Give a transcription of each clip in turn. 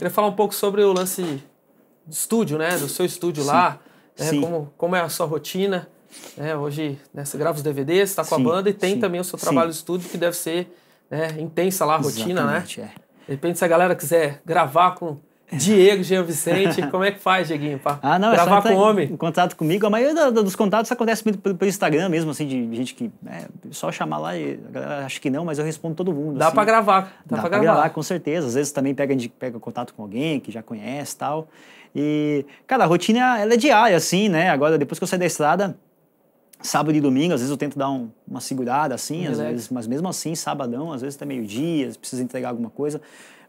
Queria falar um pouco sobre o lance de estúdio, né? Do seu estúdio Sim. lá, né? Como, como é a sua rotina. Né? Hoje né? você grava os DVDs, está com Sim. a banda e tem Sim. também o seu trabalho de estúdio que deve ser né? intensa lá a rotina, né? Exatamente, né? É. De repente, se a galera quiser gravar com Diego, Jean Vicente, como é que faz, Dieguinho? Pra ah, não, gravar é só com homem? Em contato comigo. A maioria dos contatos acontece muito pelo Instagram mesmo, assim, de gente que. É, só chamar lá e. Acho que não, mas eu respondo todo mundo. Dá assim. pra gravar. Dá, dá pra, pra gravar. gravar. com certeza. Às vezes também pega, pega contato com alguém que já conhece e tal. E, cara, a rotina ela é diária, assim, né? Agora, depois que eu saio da estrada Sábado e domingo, às vezes eu tento dar um, uma segurada assim, às vezes, mas mesmo assim, sabadão, às vezes até meio-dia, precisa entregar alguma coisa.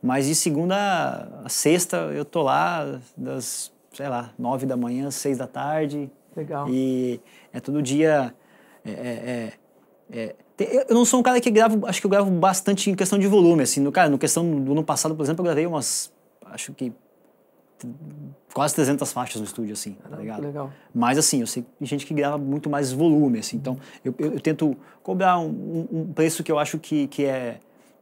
Mas de segunda a sexta eu tô lá das, sei lá, nove da manhã, seis da tarde. Legal. E é todo dia. É, é, é, é eu não sou um cara que gravo, acho que eu gravo bastante em questão de volume, assim. No, cara, no questão do ano passado, por exemplo, eu gravei umas, acho que quase 300 faixas no estúdio, assim, tá ah, ligado? Legal. Mas, assim, eu sei que gente que grava muito mais volume, assim. Então, eu, eu, eu tento cobrar um, um, preço que eu acho que, que é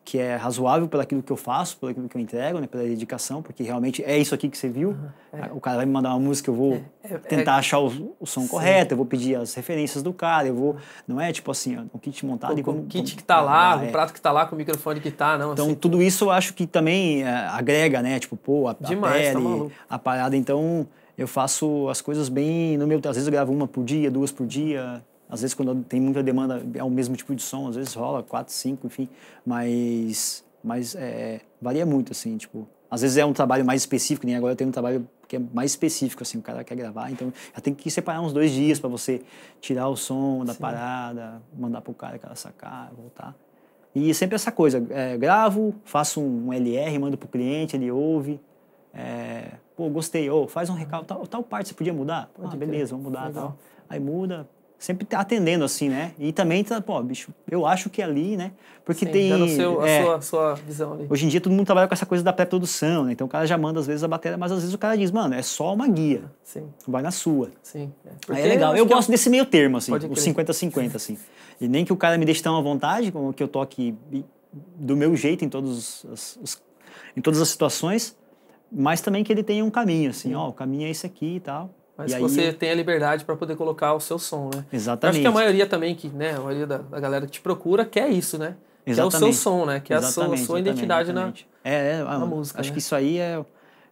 que é razoável pelo aquilo que eu faço, pelo aquilo que eu entrego, né, pela dedicação, porque realmente é isso aqui que você viu. Uhum, é. O cara vai me mandar uma música, eu vou é, é, é, tentar achar o, o som sim. correto, eu vou pedir as referências do cara, eu vou, não é tipo assim, o kit montado o, e como, o kit como, que tá é, lá, é. o prato que tá lá com o microfone que tá, não. Então assim, tudo isso eu acho que também agrega, né, tipo, pô, a, demais, a tá pele, tá a parada, então eu faço as coisas bem no meu, às vezes eu gravo uma por dia, duas por dia, às vezes, quando tem muita demanda, é o mesmo tipo de som, às vezes rola quatro, cinco, enfim. Mas, mas é, varia muito, assim, tipo. Às vezes é um trabalho mais específico, nem agora eu tenho um trabalho que é mais específico, assim, o cara quer gravar, então já tem que separar uns dois dias para você tirar o som da Sim. parada, mandar pro cara, que ela sacar, voltar. E sempre essa coisa, é, gravo, faço um LR, mando pro cliente, ele ouve, é, pô, gostei, ou oh, faz um recado, tal, tal, parte você podia mudar? Pode ah, beleza, vamos mudar, tal. Aí muda, sempre tá atendendo assim, né? E também, tá, pô, bicho, eu acho que ali, né? Porque Sim, tem. Dando seu, é, sua, sua visão ali. Hoje em dia todo mundo trabalha com essa coisa da pré-produção, né? Então o cara já manda às vezes a bateria, mas às vezes o cara diz, mano, é só uma guia. Sim. Vai na sua. Sim. É. Aí é legal. Eu é gosto eu... desse meio termo, assim, o 50-50, assim. E nem que o cara me deixe tão à vontade, como que eu toque do meu jeito em, todos os, os, em todas as situações, mas também que ele tenha um caminho, assim, ó, o caminho é esse aqui e tal. Mas e você tem a liberdade para poder colocar o seu som, né? Exatamente. acho que a maioria também, que, né, a maioria da, da galera que te procura quer isso, né? Exatamente. Que é o seu som, né? Que é a sua, sua identidade exatamente. na, é, é, na música. Acho né? que isso aí é,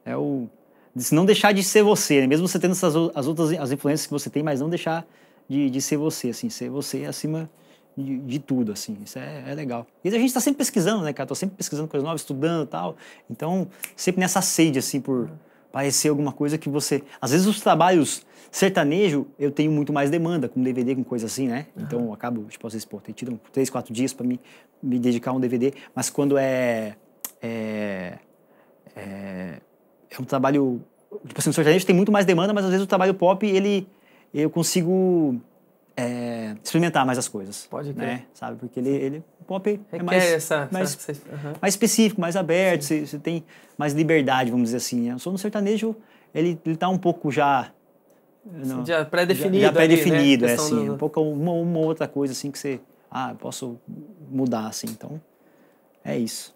é o. De não deixar de ser você, né? Mesmo você tendo essas as outras as influências que você tem, mas não deixar de, de ser você, assim, ser você acima de, de tudo, assim. Isso é, é, legal. E a gente está sempre pesquisando, né, cara? Tô sempre pesquisando coisas novas, estudando e tal. Então, sempre nessa sede, assim, por. Uhum aparecer alguma coisa que você. Às vezes os trabalhos sertanejo, eu tenho muito mais demanda, com DVD, com coisa assim, né? Uhum. Então eu acabo, tipo, às vezes, pô, tem tido três, quatro dias para me, me dedicar a um DVD, mas quando é. É, é, é um trabalho. Tipo assim, o sertanejo tem muito mais demanda, mas às vezes o trabalho pop, ele. Eu consigo é, experimentar mais as coisas. Pode né? crer. Né? Sabe? Porque ele, ele o pop é mais, essa, mais, essa, uhum. mais específico, mais aberto, você, você, tem mais liberdade, vamos dizer assim. Né? O som no sertanejo, ele, ele tá um pouco já... Não, já pré-definido. Já, já né, pré-definido, né? é assim. Do... Um pouco uma, uma outra coisa, assim, que você... Ah, posso mudar, assim. Então, é isso.